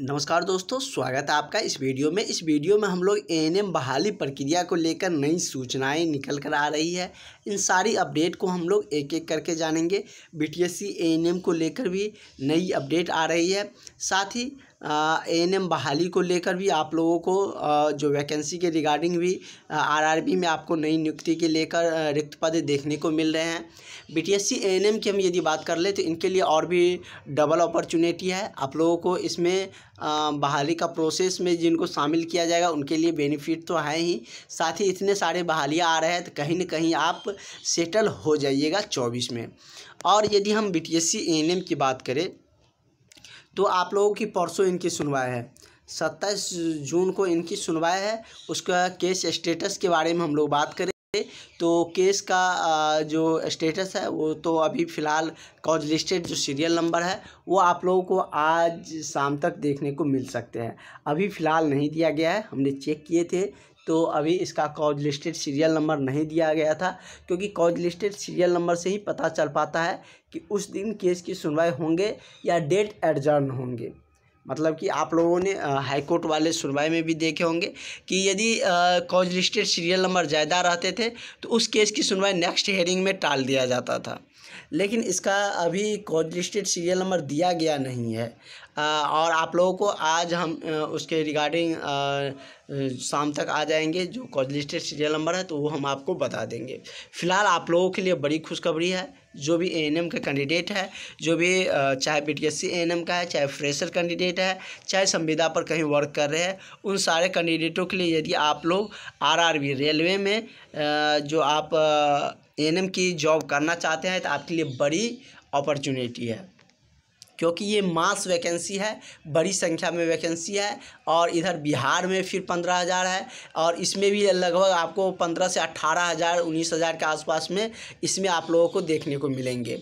नमस्कार दोस्तों स्वागत है आपका इस वीडियो में इस वीडियो में हम लोग एएनएम बहाली प्रक्रिया को लेकर नई सूचनाएं निकल कर आ रही है इन सारी अपडेट को हम लोग एक एक करके जानेंगे बीटीएससी एएनएम को लेकर भी नई अपडेट आ रही है साथ ही ए एन एम बहाली को लेकर भी आप लोगों को जो वैकेंसी के रिगार्डिंग भी आर आर बी में आपको नई नियुक्ति के लेकर रिक्त पद देखने को मिल रहे हैं B T S C A N M की हम यदि बात कर ले तो इनके लिए और भी डबल अपॉर्चुनिटी है आप लोगों को इसमें बहाली का प्रोसेस में जिनको शामिल किया जाएगा उनके लिए बेनिफिट तो है ही साथ ही इतने सारे बहालियाँ आ रहे हैं तो कहीं ना कहीं आप सेटल हो जाइएगा चौबीस में और यदि हम B T S C N M की बात करें तो आप लोगों की परसों इनकी सुनवाई है सत्ताईस जून को इनकी सुनवाई है उसका केस स्टेटस के बारे में हम लोग बात करें तो केस का जो स्टेटस है वो तो अभी फ़िलहाल कॉज लिस्टेड जो सीरियल नंबर है वो आप लोगों को आज शाम तक देखने को मिल सकते हैं अभी फ़िलहाल नहीं दिया गया है हमने चेक किए थे तो अभी इसका कॉज लिस्टेड सीरियल नंबर नहीं दिया गया था क्योंकि कॉज लिस्टेड सीरियल नंबर से ही पता चल पाता है कि उस दिन केस की सुनवाई होंगे या डेट एडजर्न होंगे मतलब कि आप लोगों ने हाईकोर्ट वाले सुनवाई में भी देखे होंगे कि यदि कॉज लिस्टेड सीरियल नंबर ज़्यादा रहते थे तो उस केस की सुनवाई नेक्स्ट हेयरिंग में टाल दिया जाता था लेकिन इसका अभी कॉज लिस्टेड सीरियल नंबर दिया गया नहीं है और आप लोगों को आज हम उसके रिगार्डिंग शाम तक आ जाएंगे जो कॉज लिस्टेड सीरियल नंबर है तो वो हम आपको बता देंगे फ़िलहाल आप लोगों के लिए बड़ी खुशखबरी है जो भी ए का कैंडिडेट है जो भी चाहे बी टी का है चाहे फ्रेशर कैंडिडेट है चाहे संविदा पर कहीं वर्क कर रहे हैं उन सारे कैंडिडेटों के लिए यदि आप लोग आरआरबी रेलवे में जो आप ए की जॉब करना चाहते हैं तो आपके लिए बड़ी अपॉर्चुनिटी है क्योंकि ये मास वैकेंसी है बड़ी संख्या में वैकेंसी है और इधर बिहार में फिर पंद्रह हज़ार है और इसमें भी लगभग आपको पंद्रह से अट्ठारह हज़ार उन्नीस हज़ार के आसपास में इसमें आप लोगों को देखने को मिलेंगे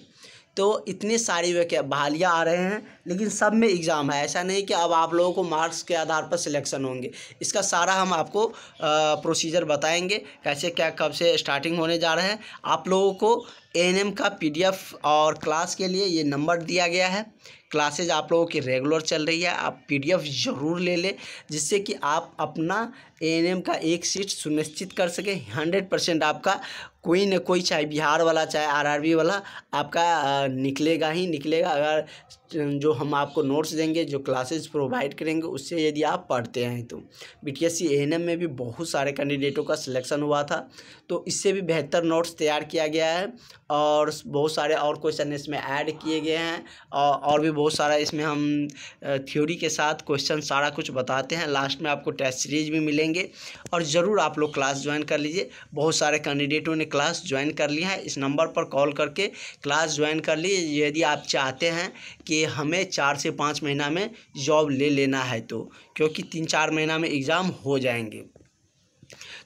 तो इतने सारे वैके बहालियाँ आ रहे हैं लेकिन सब में एग्ज़ाम है ऐसा नहीं कि अब आप लोगों को मार्क्स के आधार पर सिलेक्शन होंगे इसका सारा हम आपको प्रोसीजर बताएंगे कैसे क्या कब से स्टार्टिंग होने जा रहे हैं आप लोगों को एएनएम का पीडीएफ और क्लास के लिए ये नंबर दिया गया है क्लासेज आप लोगों की रेगुलर चल रही है आप पी ज़रूर ले लें जिससे कि आप अपना ए का एक सीट सुनिश्चित कर सकें हंड्रेड परसेंट आपका कोई ना कोई चाहे बिहार वाला चाहे आरआरबी वाला आपका निकलेगा ही निकलेगा अगर जो हम आपको नोट्स देंगे जो क्लासेस प्रोवाइड करेंगे उससे यदि आप पढ़ते हैं तो बी टी एस में भी बहुत सारे कैंडिडेटों का सिलेक्शन हुआ था तो इससे भी बेहतर नोट्स तैयार किया गया है और बहुत सारे और क्वेश्चन इसमें ऐड किए गए हैं और भी बहुत सारा इसमें हम थ्योरी के साथ क्वेश्चन सारा कुछ बताते हैं लास्ट में आपको टेस्ट सीरीज भी मिलेंगे और ज़रूर आप लोग क्लास ज्वाइन कर लीजिए बहुत सारे कैंडिडेटों ने क्लास ज्वाइन कर लिया है इस नंबर पर कॉल करके क्लास ज्वाइन कर लिए यदि आप चाहते हैं कि हमें चार से पाँच महीना में जॉब ले लेना है तो क्योंकि तीन चार महीना में एग्ज़ाम हो जाएंगे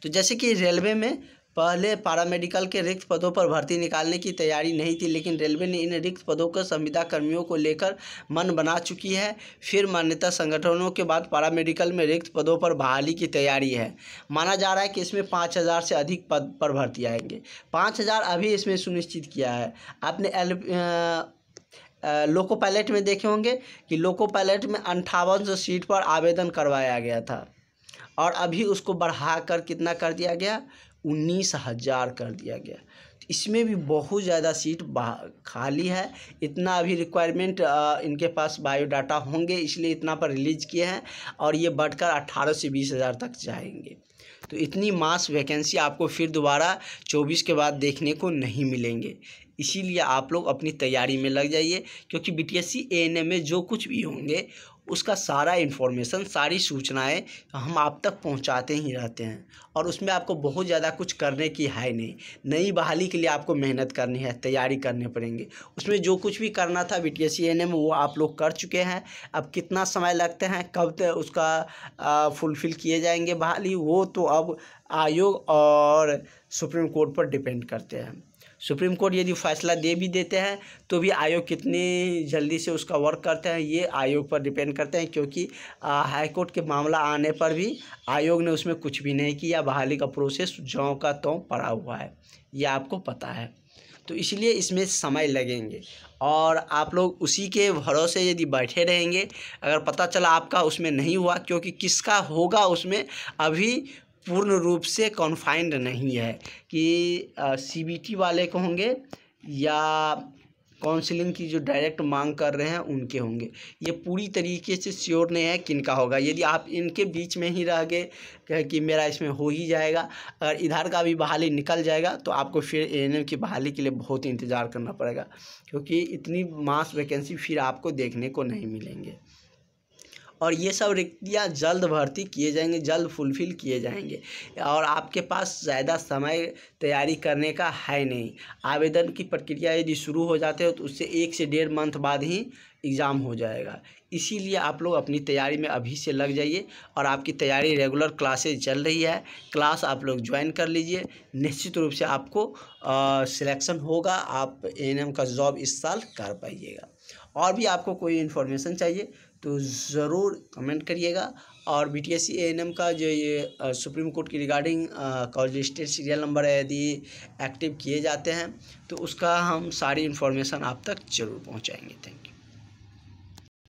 तो जैसे कि रेलवे में पहले पारामेडिकल के रिक्त पदों पर भर्ती निकालने की तैयारी नहीं थी लेकिन रेलवे ने इन रिक्त पदों को संविदा कर्मियों को लेकर मन बना चुकी है फिर मान्यता संगठनों के बाद पारामेडिकल में रिक्त पदों पर बहाली की तैयारी है माना जा रहा है कि इसमें पाँच हज़ार से अधिक पद पर भर्ती आएंगे पाँच हज़ार अभी इसमें सुनिश्चित किया है आपने एल लोको पायलट में देखे होंगे कि लोको पायलट में अंठावन सौ सीट पर आवेदन करवाया गया था और अभी उसको बढ़ाकर कितना कर दिया गया उन्नीस हज़ार कर दिया गया तो इसमें भी बहुत ज़्यादा सीट खाली है इतना अभी रिक्वायरमेंट इनके पास बायोडाटा होंगे इसलिए इतना पर रिलीज किए हैं और ये बढ़कर अट्ठारह से बीस हज़ार तक जाएंगे तो इतनी मास वैकेंसी आपको फिर दोबारा चौबीस के बाद देखने को नहीं मिलेंगे इसीलिए आप लोग अपनी तैयारी में लग जाइए क्योंकि बी टी में जो कुछ भी होंगे उसका सारा इन्फॉर्मेशन सारी सूचनाएं हम आप तक पहुंचाते ही रहते हैं और उसमें आपको बहुत ज़्यादा कुछ करने की है नहीं नई बहाली के लिए आपको मेहनत करनी है तैयारी करने पड़ेंगे उसमें जो कुछ भी करना था बी टी एस वो आप लोग कर चुके हैं अब कितना समय लगते हैं कब तक उसका फुलफ़िल किए जाएंगे बहाली वो तो अब आयोग और सुप्रीम कोर्ट पर डिपेंड करते हैं सुप्रीम कोर्ट यदि फैसला दे भी देते हैं तो भी आयोग कितनी जल्दी से उसका वर्क करते हैं ये आयोग पर डिपेंड करते हैं क्योंकि हाईकोर्ट के मामला आने पर भी आयोग ने उसमें कुछ भी नहीं किया बहाली का प्रोसेस जौ का तो पड़ा हुआ है ये आपको पता है तो इसलिए इसमें समय लगेंगे और आप लोग उसी के भरोसे यदि बैठे रहेंगे अगर पता चला आपका उसमें नहीं हुआ क्योंकि किसका होगा उसमें अभी पूर्ण रूप से कॉन्फाइंड नहीं है कि सीबीटी वाले को होंगे या काउंसिलिंग की जो डायरेक्ट मांग कर रहे हैं उनके होंगे ये पूरी तरीके से श्योर नहीं है किन का होगा यदि आप इनके बीच में ही रह गए कि मेरा इसमें हो ही जाएगा अगर इधर का भी बहाली निकल जाएगा तो आपको फिर ए की बहाली के लिए बहुत इंतज़ार करना पड़ेगा क्योंकि इतनी मास वैकेंसी फिर आपको देखने को नहीं मिलेंगे और ये सब रिक्तियाँ जल्द भर्ती किए जाएंगे जल्द फुलफ़िल किए जाएंगे और आपके पास ज़्यादा समय तैयारी करने का है नहीं आवेदन की प्रक्रिया यदि शुरू हो जाते हो तो उससे एक से डेढ़ मंथ बाद ही एग्ज़ाम हो जाएगा इसीलिए आप लोग अपनी तैयारी में अभी से लग जाइए और आपकी तैयारी रेगुलर क्लासेज चल रही है क्लास आप लोग ज्वाइन कर लीजिए निश्चित रूप से आपको सिलेक्शन होगा आप एन का जॉब इस साल कर पाइएगा और भी आपको कोई इन्फॉर्मेशन चाहिए तो ज़रूर कमेंट करिएगा और B T S C N का जो ये सुप्रीम कोर्ट की रिगार्डिंग स्टेट सीरियल नंबर यदि एक्टिव किए जाते हैं तो उसका हम सारी इन्फॉर्मेशन आप तक ज़रूर पहुँचाएँगे थैंक यू